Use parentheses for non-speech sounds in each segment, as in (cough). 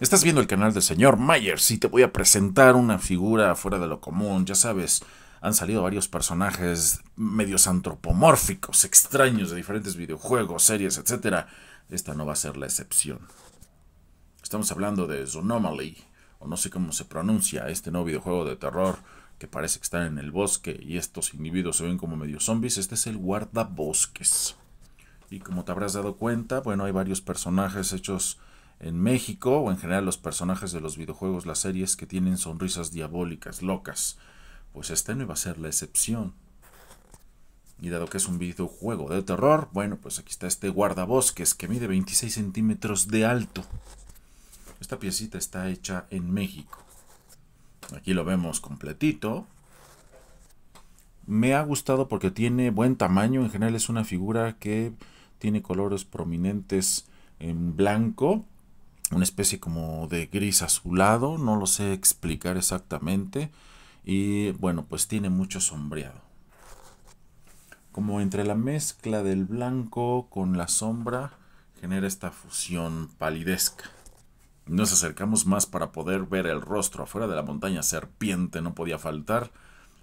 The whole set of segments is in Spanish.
Estás viendo el canal del señor Myers y te voy a presentar una figura fuera de lo común, ya sabes. Han salido varios personajes medios antropomórficos, extraños de diferentes videojuegos, series, etc. Esta no va a ser la excepción. Estamos hablando de Zonomaly, o no sé cómo se pronuncia, este nuevo videojuego de terror que parece que está en el bosque y estos individuos se ven como medio zombies. Este es el guardabosques. Y como te habrás dado cuenta, bueno, hay varios personajes hechos en México o en general los personajes de los videojuegos, las series que tienen sonrisas diabólicas, locas. Pues esta no iba a ser la excepción. Y dado que es un videojuego de terror, bueno, pues aquí está este guardabosques que mide 26 centímetros de alto. Esta piecita está hecha en México. Aquí lo vemos completito. Me ha gustado porque tiene buen tamaño. En general es una figura que tiene colores prominentes en blanco una especie como de gris azulado, no lo sé explicar exactamente. Y bueno, pues tiene mucho sombreado. Como entre la mezcla del blanco con la sombra genera esta fusión palidesca. Nos acercamos más para poder ver el rostro afuera de la montaña serpiente, no podía faltar.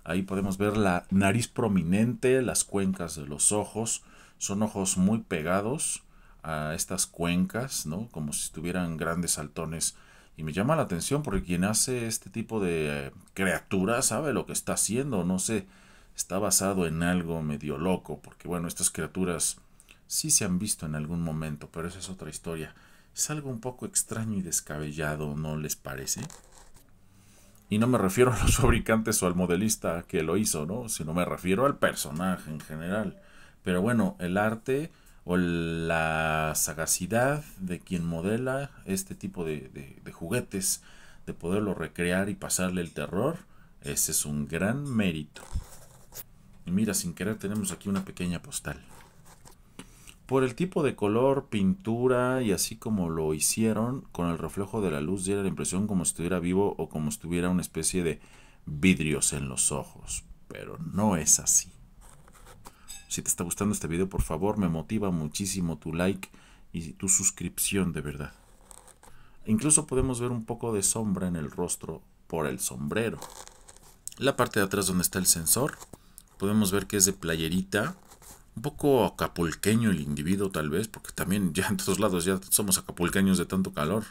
Ahí podemos ver la nariz prominente, las cuencas de los ojos. Son ojos muy pegados a estas cuencas, ¿no? Como si estuvieran grandes saltones. Y me llama la atención porque quien hace este tipo de eh, criatura sabe lo que está haciendo, no sé, está basado en algo medio loco, porque bueno, estas criaturas sí se han visto en algún momento, pero esa es otra historia. Es algo un poco extraño y descabellado, ¿no les parece? Y no me refiero a los (laughs) fabricantes o al modelista que lo hizo, ¿no? Sino me refiero al personaje en general. Pero bueno, el arte o la sagacidad de quien modela este tipo de, de, juguetes, de poderlo recrear y pasarle el terror, ese es un gran mérito. Y mira, sin querer tenemos aquí una pequeña postal. Por el tipo de color, pintura y así como lo hicieron, con el reflejo de la luz diera la impresión como si estuviera vivo o como si tuviera una especie de vidrios en los ojos. Pero no es así. Si te está gustando este video, por favor, me motiva muchísimo tu like y tu suscripción de verdad. Incluso podemos ver un poco de sombra en el rostro por el sombrero. La parte de atrás donde está el sensor, podemos ver que es de playerita, un poco acapulqueño el individuo tal vez, porque también ya en todos lados ya somos acapulqueños de tanto calor.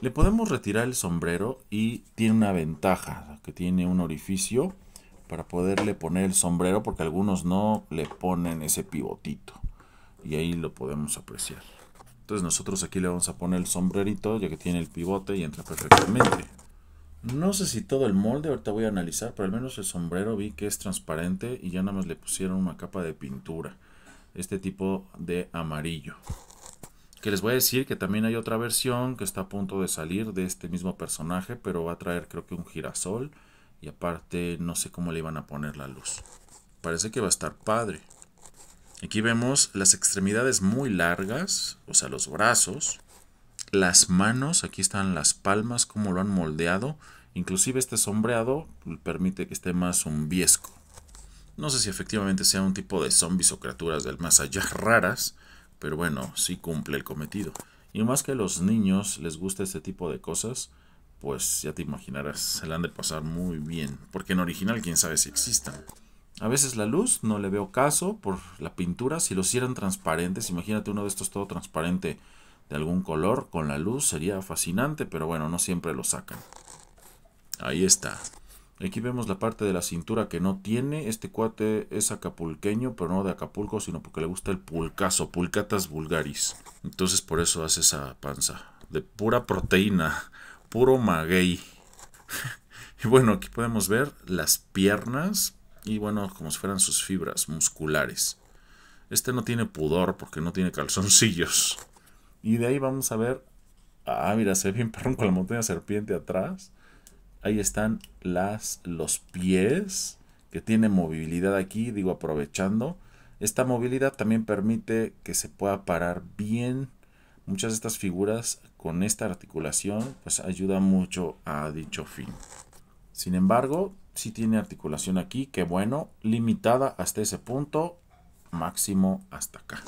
Le podemos retirar el sombrero y tiene una ventaja, que tiene un orificio para poderle poner el sombrero porque algunos no le ponen ese pivotito y ahí lo podemos apreciar. Entonces nosotros aquí le vamos a poner el sombrerito ya que tiene el pivote y entra perfectamente. No sé si todo el molde, ahorita voy a analizar, pero al menos el sombrero vi que es transparente y ya nada más le pusieron una capa de pintura. Este tipo de amarillo. Que les voy a decir que también hay otra versión que está a punto de salir de este mismo personaje, pero va a traer creo que un girasol y aparte no sé cómo le iban a poner la luz. Parece que va a estar padre. Aquí vemos las extremidades muy largas, o sea, los brazos. Las manos, aquí están las palmas, cómo lo han moldeado. Inclusive este sombreado permite que esté más zombiesco. No sé si efectivamente sea un tipo de zombies o criaturas del más allá (laughs) raras, pero bueno, sí cumple el cometido. Y más que a los niños les gusta este tipo de cosas, pues ya te imaginarás, se la han de pasar muy bien, porque en original quién sabe si existan. A veces la luz no le veo caso por la pintura, si los hicieran transparentes, imagínate uno de estos todo transparente de algún color con la luz, sería fascinante, pero bueno, no siempre lo sacan. Ahí está. Aquí vemos la parte de la cintura que no tiene. Este cuate es acapulqueño, pero no de Acapulco, sino porque le gusta el pulcazo, pulcatas vulgaris. Entonces por eso hace esa panza, de pura proteína puro maguey. (laughs) y bueno, aquí podemos ver las piernas y bueno, como si fueran sus fibras musculares. Este no tiene pudor porque no tiene calzoncillos. Y de ahí vamos a ver... Ah, mira, se ve bien perrón con la montaña serpiente atrás. Ahí están las, los pies, que tiene movilidad aquí, digo aprovechando. Esta movilidad también permite que se pueda parar bien Muchas de estas figuras con esta articulación pues ayuda mucho a dicho fin. Sin embargo, si tiene articulación aquí, que bueno, limitada hasta ese punto, máximo hasta acá.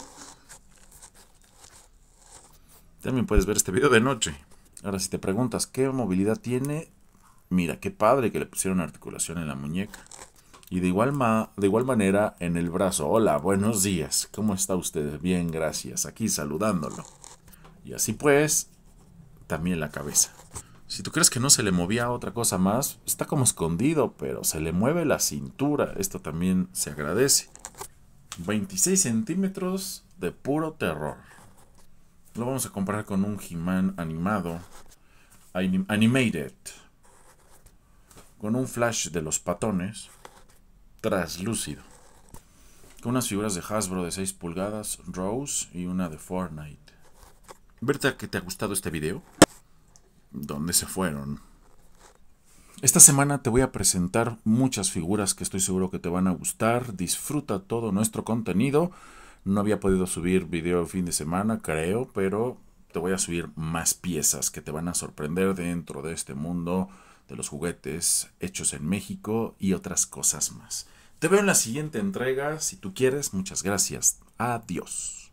También puedes ver este video de noche. Ahora, si te preguntas qué movilidad tiene, mira, qué padre que le pusieron articulación en la muñeca. Y de igual, ma de igual manera en el brazo. Hola, buenos días. ¿Cómo está usted? Bien, gracias. Aquí saludándolo. Y así pues, también la cabeza. Si tú crees que no se le movía otra cosa más, está como escondido, pero se le mueve la cintura. Esto también se agradece. 26 centímetros de puro terror. Lo vamos a comparar con un he animado. animated. Con un flash de los patones. Traslúcido. Con unas figuras de Hasbro de 6 pulgadas, Rose y una de Fortnite. ¿Verdad que te ha gustado este video? ¿Dónde se fueron? Esta semana te voy a presentar muchas figuras que estoy seguro que te van a gustar. Disfruta todo nuestro contenido. No había podido subir video el fin de semana, creo, pero te voy a subir más piezas que te van a sorprender dentro de este mundo de los juguetes hechos en México y otras cosas más. Te veo en la siguiente entrega. Si tú quieres, muchas gracias. Adiós.